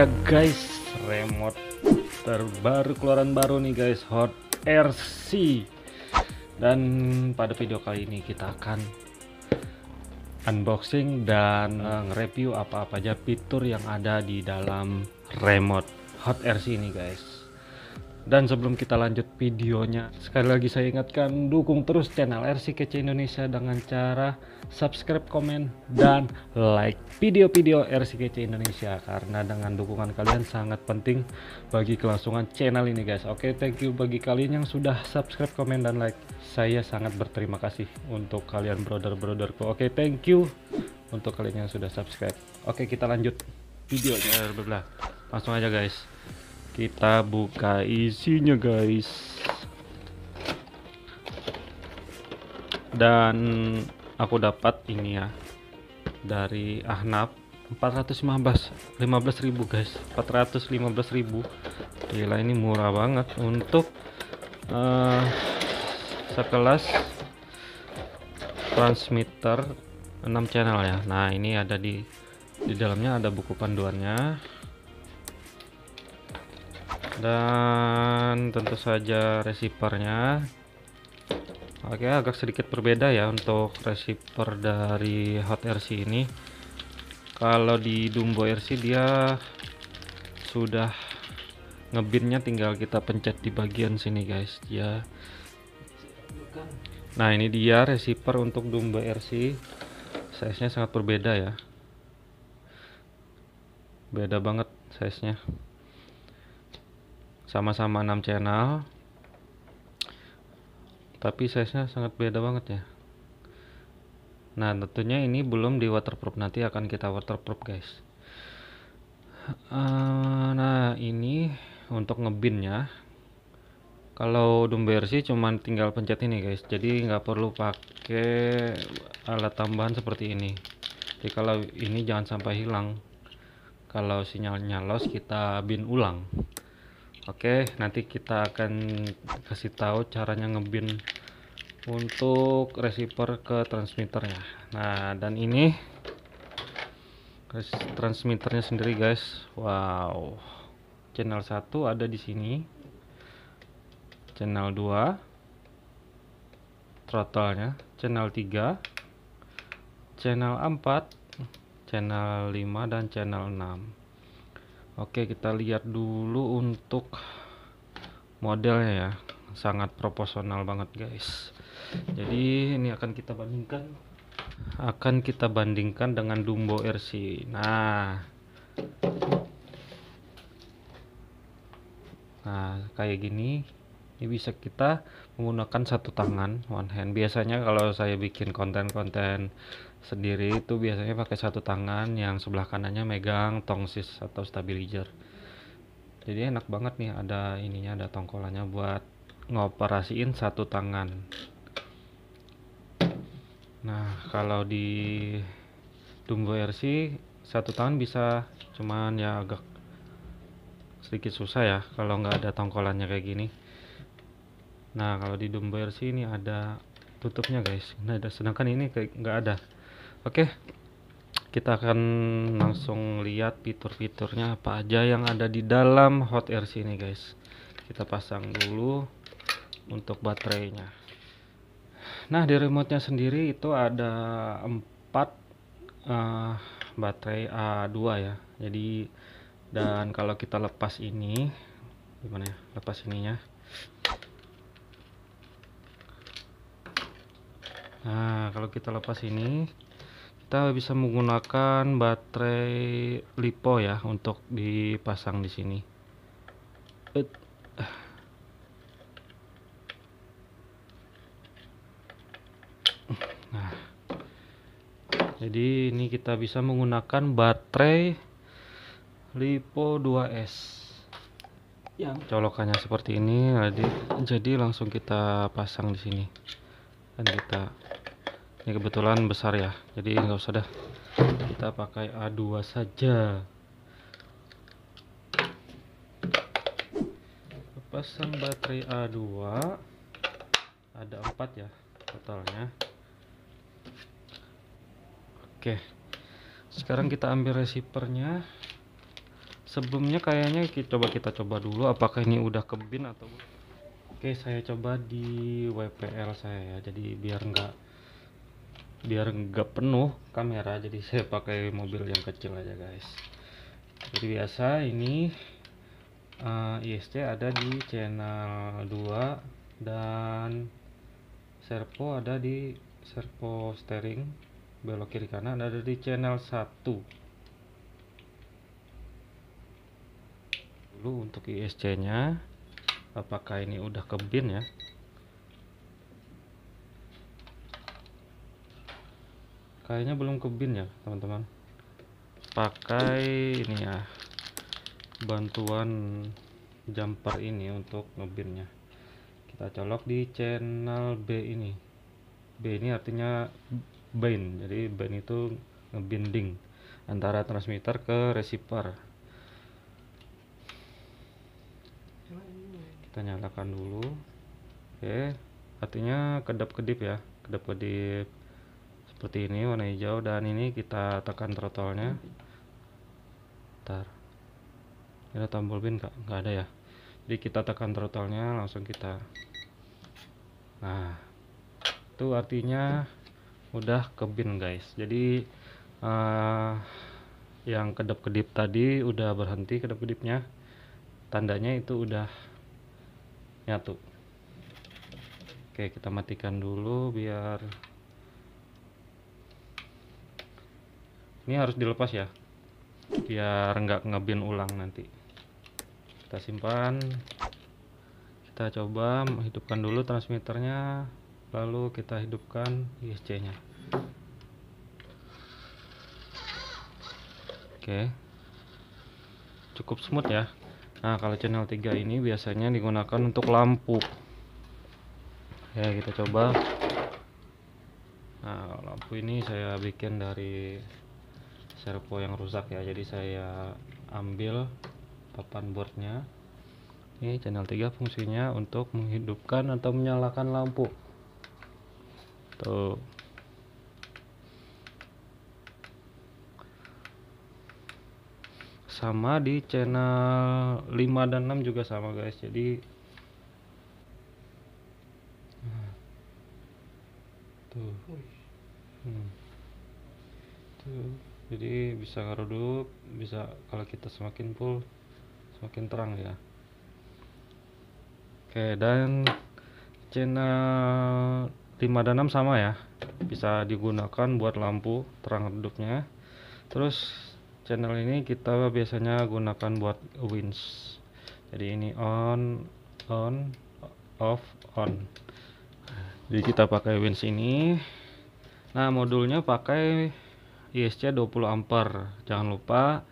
ya guys remote terbaru keluaran baru nih guys Hot RC dan pada video kali ini kita akan unboxing dan eh, nge-review apa-apa aja fitur yang ada di dalam remote Hot RC ini guys dan sebelum kita lanjut videonya, sekali lagi saya ingatkan dukung terus channel RC Kece Indonesia dengan cara subscribe, komen, dan like video-video RC Kece Indonesia karena dengan dukungan kalian sangat penting bagi kelangsungan channel ini guys. Oke, thank you bagi kalian yang sudah subscribe, komen, dan like. Saya sangat berterima kasih untuk kalian brother-brotherku. Oke, thank you untuk kalian yang sudah subscribe. Oke, kita lanjut videonya. Langsung aja guys kita buka isinya guys dan aku dapat ini ya dari Ahnaf 415 ribu guys 415.000 gila ini murah banget untuk uh, sekelas transmitter 6 channel ya Nah ini ada di di dalamnya ada buku panduannya dan tentu saja resipernya oke agak sedikit berbeda ya untuk receiver dari hot RC ini kalau di Dumbo RC dia sudah ngebinnya tinggal kita pencet di bagian sini guys ya nah ini dia receiver untuk Dumbo RC size nya sangat berbeda ya beda banget size nya sama-sama 6 channel tapi size nya sangat beda banget ya nah tentunya ini belum di waterproof nanti akan kita waterproof guys uh, nah ini untuk ngebin ngebinnya kalau dumbbell sih cuman tinggal pencet ini guys jadi nggak perlu pakai alat tambahan seperti ini jadi kalau ini jangan sampai hilang kalau sinyalnya los kita bin ulang Oke, nanti kita akan kasih tahu caranya ngebin untuk receiver ke transmitternya. Nah, dan ini transmitternya sendiri guys. Wow. Channel 1 ada di sini. Channel 2 throttle-nya, channel 3 channel 4, channel 5 dan channel 6. Oke, kita lihat dulu untuk modelnya ya. Sangat proporsional banget, guys. Jadi, ini akan kita bandingkan akan kita bandingkan dengan Dumbo RC. Nah, Nah, kayak gini ini bisa kita menggunakan satu tangan one hand biasanya kalau saya bikin konten-konten sendiri itu biasanya pakai satu tangan yang sebelah kanannya megang tongsis atau stabilizer jadi enak banget nih ada ininya ada tongkolannya buat ngoperasiin satu tangan nah kalau di Dumbo RC satu tangan bisa cuman ya agak sedikit susah ya kalau nggak ada tongkolannya kayak gini nah kalau di dumbbell ini ada tutupnya guys nah ada sedangkan ini kayak nggak ada oke kita akan langsung lihat fitur-fiturnya apa aja yang ada di dalam hot air sini guys kita pasang dulu untuk baterainya nah di remote nya sendiri itu ada empat uh, baterai A2 ya jadi dan kalau kita lepas ini gimana ya lepas ininya nah kalau kita lepas ini kita bisa menggunakan baterai lipo ya untuk dipasang di sini nah jadi ini kita bisa menggunakan baterai lipo 2S yang colokannya seperti ini jadi langsung kita pasang di sini akan kita ini kebetulan besar ya jadi nggak usah dah kita pakai A2 saja pasang baterai A2 ada empat ya totalnya oke sekarang kita ambil resipernya. sebelumnya kayaknya kita coba kita coba dulu apakah ini udah kebin atau atau Oke, saya coba di WPL saya ya. Jadi biar enggak biar enggak penuh kamera, jadi saya pakai mobil yang kecil aja guys. Seperti biasa ini uh, eh, IST ada di channel 2 dan servo ada di servo steering belok kiri kanan ada di channel 1 Lalu untuk ISC nya apakah ini udah ke bin ya kayaknya belum ke bin ya teman-teman pakai ini ya bantuan jumper ini untuk ngebinnya kita colok di channel B ini B ini artinya bind jadi bind itu ngebinding antara transmitter ke receiver kita nyalakan dulu oke artinya kedap-kedip ya kedap-kedip seperti ini warna hijau dan ini kita tekan throttle-nya ntar ada tombol bin kak? nggak ada ya jadi kita tekan throttle langsung kita nah itu artinya udah ke bin guys jadi uh, yang kedap-kedip tadi udah berhenti kedap-kedipnya tandanya itu udah nyatu oke kita matikan dulu biar ini harus dilepas ya biar nggak ngebin ulang nanti kita simpan kita coba hidupkan dulu transmitternya lalu kita hidupkan ISC nya oke cukup smooth ya Nah kalau channel 3 ini biasanya digunakan untuk lampu ya kita coba nah lampu ini saya bikin dari servo yang rusak ya jadi saya ambil papan boardnya ini channel 3 fungsinya untuk menghidupkan atau menyalakan lampu tuh sama di channel 5 dan 6 juga sama guys jadi tuh hmm. tuh jadi bisa ngeredup bisa kalau kita semakin full semakin terang ya oke dan channel 5 dan 6 sama ya bisa digunakan buat lampu terang redupnya terus channel ini kita biasanya gunakan buat wins, jadi ini on on off on jadi kita pakai wins ini nah modulnya pakai ISC 20 ampere jangan lupa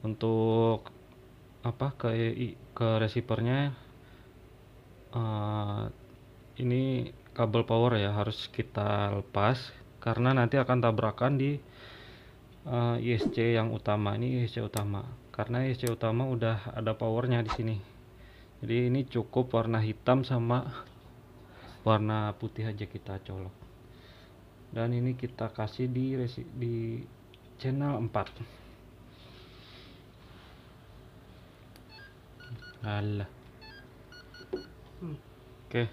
untuk apa ke ke receivernya uh, ini kabel power ya harus kita lepas karena nanti akan tabrakan di uh, eh, ISC yang utama ini ISC utama karena ISC utama udah ada powernya di sini jadi ini cukup warna hitam sama warna putih aja kita colok dan ini kita kasih di resi di channel 4 alah hmm. oke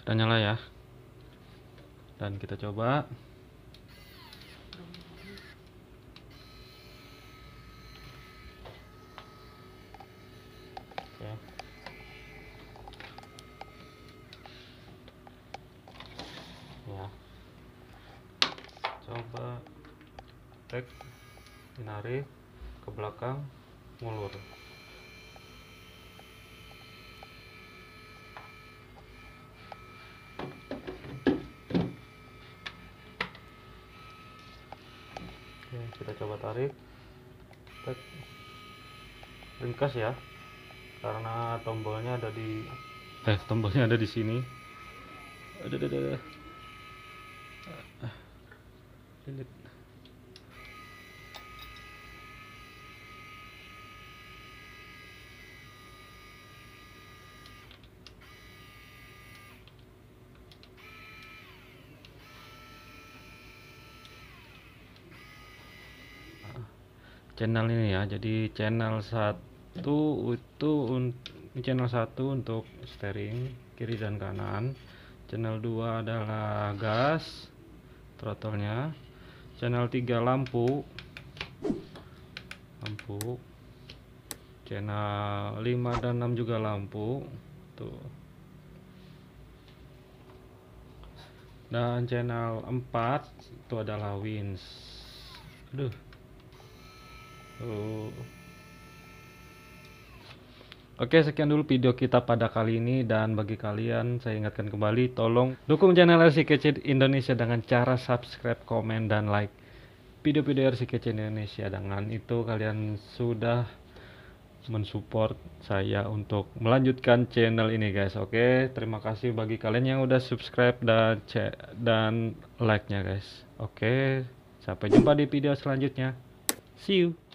sudah nyala ya dan kita coba mulu tuh Oke, kita coba tarik Tek. ringkas ya karena tombolnya ada di eh tombolnya ada di sini aduh aduh aduh channel ini ya jadi channel satu itu channel satu untuk steering kiri dan kanan channel 2 adalah gas throttle-nya channel 3 lampu lampu channel 5 dan 6 juga lampu tuh dan channel 4 itu adalah wins aduh Oke, sekian dulu video kita pada kali ini dan bagi kalian saya ingatkan kembali tolong dukung channel RCKC Indonesia dengan cara subscribe, komen dan like video-video RCKC Indonesia dengan itu kalian sudah mensupport saya untuk melanjutkan channel ini guys. Oke, terima kasih bagi kalian yang udah subscribe dan dan like-nya guys. Oke, sampai jumpa di video selanjutnya. See you.